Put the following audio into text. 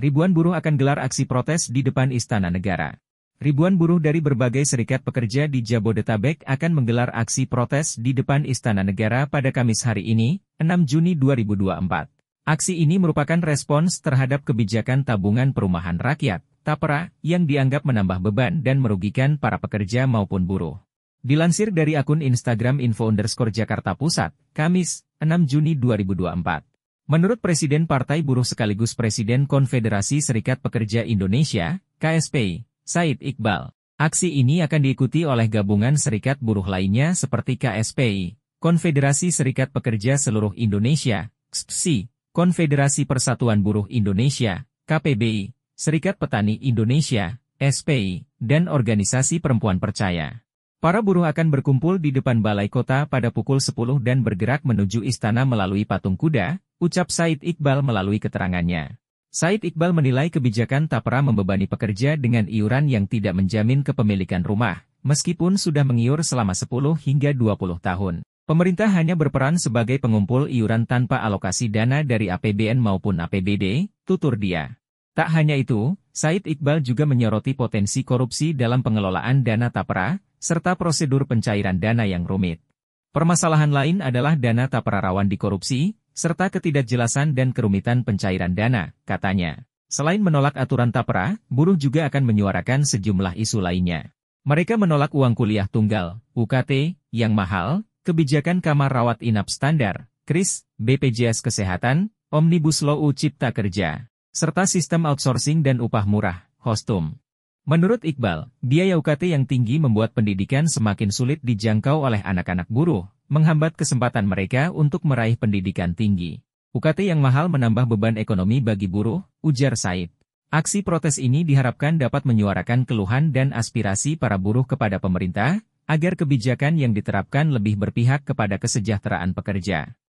Ribuan buruh akan gelar aksi protes di depan Istana Negara. Ribuan buruh dari berbagai serikat pekerja di Jabodetabek akan menggelar aksi protes di depan Istana Negara pada Kamis hari ini, 6 Juni 2024. Aksi ini merupakan respons terhadap kebijakan tabungan perumahan rakyat, (Tapera) yang dianggap menambah beban dan merugikan para pekerja maupun buruh. Dilansir dari akun Instagram info underscore Jakarta Pusat, Kamis, 6 Juni 2024. Menurut Presiden Partai Buruh sekaligus Presiden Konfederasi Serikat Pekerja Indonesia, KSPI, Said Iqbal, aksi ini akan diikuti oleh gabungan serikat buruh lainnya seperti KSPI, Konfederasi Serikat Pekerja Seluruh Indonesia, KSPSI, Konfederasi Persatuan Buruh Indonesia, KPBI, Serikat Petani Indonesia, SPI, dan Organisasi Perempuan Percaya. Para buruh akan berkumpul di depan Balai Kota pada pukul 10 dan bergerak menuju istana melalui patung kuda, ucap Said Iqbal melalui keterangannya. Said Iqbal menilai kebijakan tapera membebani pekerja dengan iuran yang tidak menjamin kepemilikan rumah, meskipun sudah mengiur selama 10 hingga 20 tahun. Pemerintah hanya berperan sebagai pengumpul iuran tanpa alokasi dana dari APBN maupun APBD, tutur dia. Tak hanya itu, Said Iqbal juga menyoroti potensi korupsi dalam pengelolaan dana tapera serta prosedur pencairan dana yang rumit. Permasalahan lain adalah dana tapra rawan dikorupsi, serta ketidakjelasan dan kerumitan pencairan dana, katanya. Selain menolak aturan TAPRA, buruh juga akan menyuarakan sejumlah isu lainnya. Mereka menolak uang kuliah tunggal, UKT, yang mahal, kebijakan kamar rawat inap standar, KRIS, BPJS Kesehatan, Omnibus Law U Cipta Kerja, serta sistem outsourcing dan upah murah, Hostum. Menurut Iqbal, biaya UKT yang tinggi membuat pendidikan semakin sulit dijangkau oleh anak-anak buruh, menghambat kesempatan mereka untuk meraih pendidikan tinggi. UKT yang mahal menambah beban ekonomi bagi buruh, ujar Said. Aksi protes ini diharapkan dapat menyuarakan keluhan dan aspirasi para buruh kepada pemerintah, agar kebijakan yang diterapkan lebih berpihak kepada kesejahteraan pekerja.